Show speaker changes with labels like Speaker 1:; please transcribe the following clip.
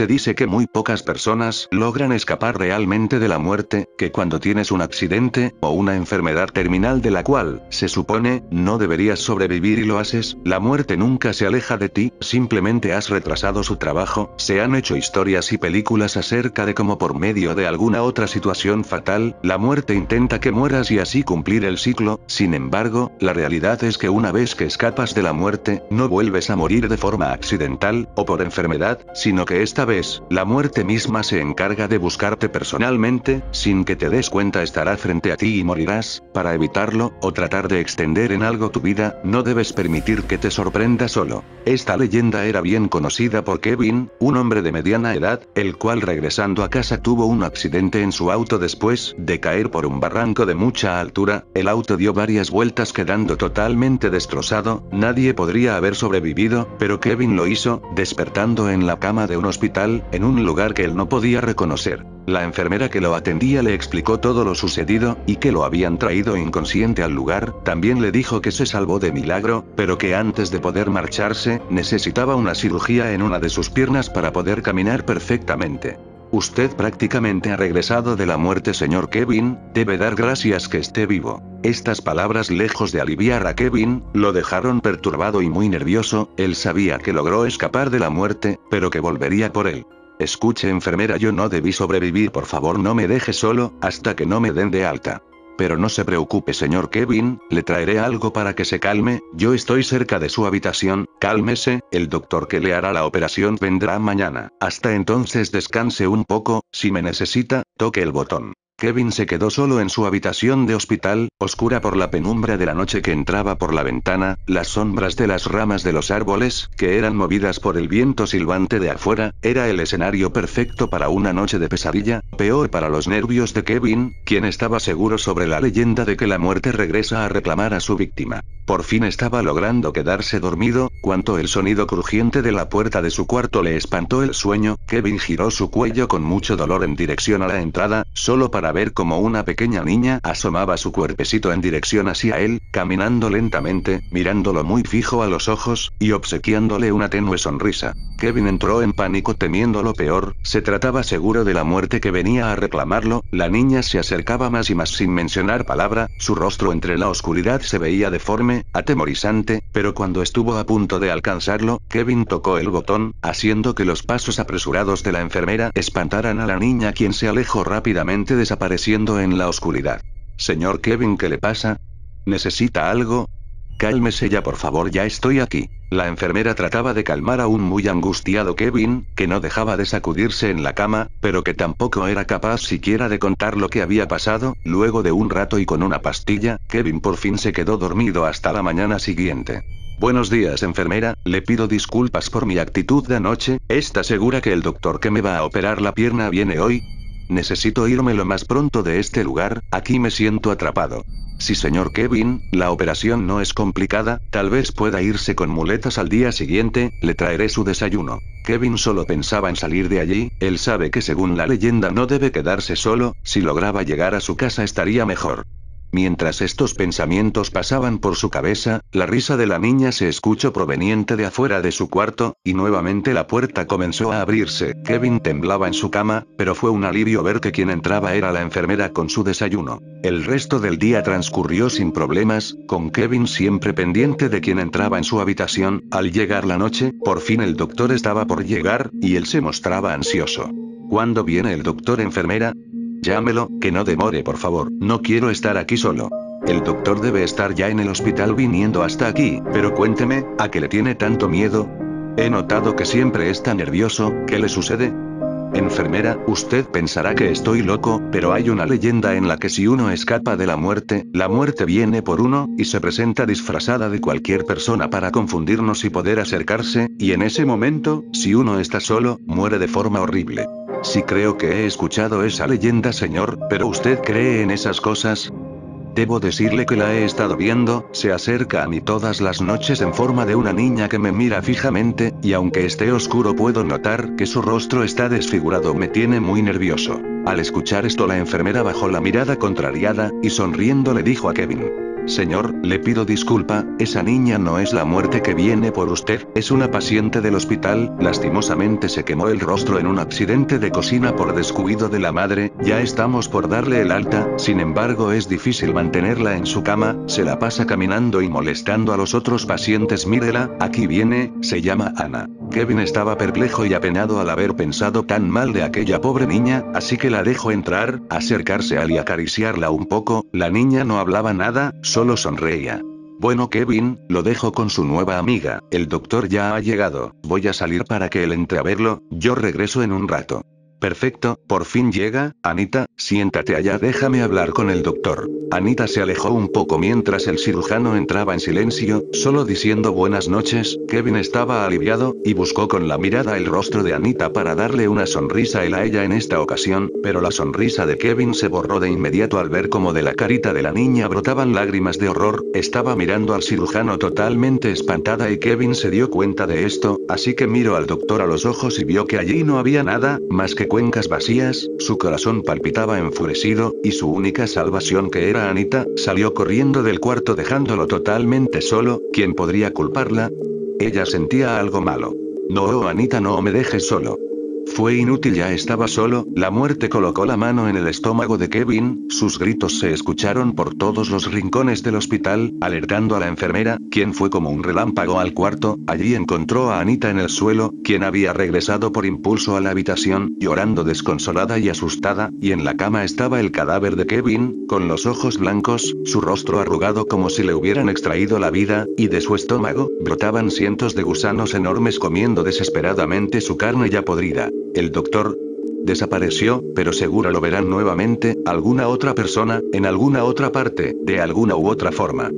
Speaker 1: Se dice que muy pocas personas logran escapar realmente de la muerte, que cuando tienes un accidente, o una enfermedad terminal de la cual, se supone, no deberías sobrevivir y lo haces, la muerte nunca se aleja de ti, simplemente has retrasado su trabajo, se han hecho historias y películas acerca de cómo por medio de alguna otra situación fatal, la muerte intenta que mueras y así cumplir el ciclo, sin embargo, la realidad es que una vez que escapas de la muerte, no vuelves a morir de forma accidental, o por enfermedad, sino que esta la muerte misma se encarga de buscarte personalmente, sin que te des cuenta estará frente a ti y morirás, para evitarlo, o tratar de extender en algo tu vida, no debes permitir que te sorprenda solo. Esta leyenda era bien conocida por Kevin, un hombre de mediana edad, el cual regresando a casa tuvo un accidente en su auto después de caer por un barranco de mucha altura, el auto dio varias vueltas quedando totalmente destrozado, nadie podría haber sobrevivido, pero Kevin lo hizo, despertando en la cama de un hospital en un lugar que él no podía reconocer. La enfermera que lo atendía le explicó todo lo sucedido, y que lo habían traído inconsciente al lugar, también le dijo que se salvó de milagro, pero que antes de poder marcharse, necesitaba una cirugía en una de sus piernas para poder caminar perfectamente. Usted prácticamente ha regresado de la muerte, señor Kevin, debe dar gracias que esté vivo. Estas palabras lejos de aliviar a Kevin, lo dejaron perturbado y muy nervioso, él sabía que logró escapar de la muerte, pero que volvería por él. Escuche enfermera, yo no debí sobrevivir, por favor no me deje solo, hasta que no me den de alta. Pero no se preocupe, señor Kevin, le traeré algo para que se calme, yo estoy cerca de su habitación, cálmese, el doctor que le hará la operación vendrá mañana. Hasta entonces descanse un poco, si me necesita, toque el botón. Kevin se quedó solo en su habitación de hospital, oscura por la penumbra de la noche que entraba por la ventana, las sombras de las ramas de los árboles, que eran movidas por el viento silbante de afuera, era el escenario perfecto para una noche de pesadilla, peor para los nervios de Kevin, quien estaba seguro sobre la leyenda de que la muerte regresa a reclamar a su víctima. Por fin estaba logrando quedarse dormido, cuanto el sonido crujiente de la puerta de su cuarto le espantó el sueño, Kevin giró su cuello con mucho dolor en dirección a la entrada, solo para ver cómo una pequeña niña asomaba su cuerpecito en dirección hacia él, caminando lentamente, mirándolo muy fijo a los ojos, y obsequiándole una tenue sonrisa. Kevin entró en pánico temiendo lo peor, se trataba seguro de la muerte que venía a reclamarlo, la niña se acercaba más y más sin mencionar palabra, su rostro entre la oscuridad se veía deforme, atemorizante, pero cuando estuvo a punto de alcanzarlo, Kevin tocó el botón, haciendo que los pasos apresurados de la enfermera espantaran a la niña quien se alejó rápidamente desapareciendo apareciendo en la oscuridad. Señor Kevin, ¿qué le pasa? ¿Necesita algo? Cálmese ya, por favor, ya estoy aquí. La enfermera trataba de calmar a un muy angustiado Kevin, que no dejaba de sacudirse en la cama, pero que tampoco era capaz siquiera de contar lo que había pasado, luego de un rato y con una pastilla, Kevin por fin se quedó dormido hasta la mañana siguiente. Buenos días enfermera, le pido disculpas por mi actitud de anoche, ¿está segura que el doctor que me va a operar la pierna viene hoy? Necesito irme lo más pronto de este lugar, aquí me siento atrapado. Sí, señor Kevin, la operación no es complicada, tal vez pueda irse con muletas al día siguiente, le traeré su desayuno. Kevin solo pensaba en salir de allí, él sabe que según la leyenda no debe quedarse solo, si lograba llegar a su casa estaría mejor. Mientras estos pensamientos pasaban por su cabeza, la risa de la niña se escuchó proveniente de afuera de su cuarto, y nuevamente la puerta comenzó a abrirse. Kevin temblaba en su cama, pero fue un alivio ver que quien entraba era la enfermera con su desayuno. El resto del día transcurrió sin problemas, con Kevin siempre pendiente de quien entraba en su habitación. Al llegar la noche, por fin el doctor estaba por llegar, y él se mostraba ansioso. ¿Cuándo viene el doctor enfermera? Llámelo, que no demore por favor, no quiero estar aquí solo. El doctor debe estar ya en el hospital viniendo hasta aquí, pero cuénteme, ¿a qué le tiene tanto miedo? He notado que siempre está nervioso, ¿qué le sucede? Enfermera, usted pensará que estoy loco, pero hay una leyenda en la que si uno escapa de la muerte, la muerte viene por uno, y se presenta disfrazada de cualquier persona para confundirnos y poder acercarse, y en ese momento, si uno está solo, muere de forma horrible. Si creo que he escuchado esa leyenda, señor, pero usted cree en esas cosas, Debo decirle que la he estado viendo, se acerca a mí todas las noches en forma de una niña que me mira fijamente, y aunque esté oscuro puedo notar que su rostro está desfigurado, me tiene muy nervioso. Al escuchar esto la enfermera bajó la mirada contrariada, y sonriendo le dijo a Kevin. Señor, le pido disculpa, esa niña no es la muerte que viene por usted, es una paciente del hospital, lastimosamente se quemó el rostro en un accidente de cocina por descuido de la madre, ya estamos por darle el alta, sin embargo es difícil mantenerla en su cama, se la pasa caminando y molestando a los otros pacientes, mírela, aquí viene, se llama Ana. Kevin estaba perplejo y apenado al haber pensado tan mal de aquella pobre niña, así que la dejó entrar, acercarse a y acariciarla un poco, la niña no hablaba nada, solo solo sonreía. Bueno Kevin, lo dejo con su nueva amiga, el doctor ya ha llegado, voy a salir para que él entre a verlo, yo regreso en un rato. Perfecto, por fin llega, Anita, siéntate allá, déjame hablar con el doctor. Anita se alejó un poco mientras el cirujano entraba en silencio, solo diciendo buenas noches, Kevin estaba aliviado, y buscó con la mirada el rostro de Anita para darle una sonrisa él a ella en esta ocasión, pero la sonrisa de Kevin se borró de inmediato al ver como de la carita de la niña brotaban lágrimas de horror, estaba mirando al cirujano totalmente espantada y Kevin se dio cuenta de esto, así que miró al doctor a los ojos y vio que allí no había nada, más que cuencas vacías, su corazón palpitaba enfurecido, y su única salvación que era Anita, salió corriendo del cuarto dejándolo totalmente solo, ¿quién podría culparla? Ella sentía algo malo. No, Anita, no me dejes solo. Fue inútil, ya estaba solo, la muerte colocó la mano en el estómago de Kevin, sus gritos se escucharon por todos los rincones del hospital, alertando a la enfermera, quien fue como un relámpago al cuarto, allí encontró a Anita en el suelo, quien había regresado por impulso a la habitación, llorando desconsolada y asustada, y en la cama estaba el cadáver de Kevin, con los ojos blancos, su rostro arrugado como si le hubieran extraído la vida, y de su estómago, brotaban cientos de gusanos enormes comiendo desesperadamente su carne ya podrida. El doctor desapareció, pero seguro lo verán nuevamente, alguna otra persona, en alguna otra parte, de alguna u otra forma.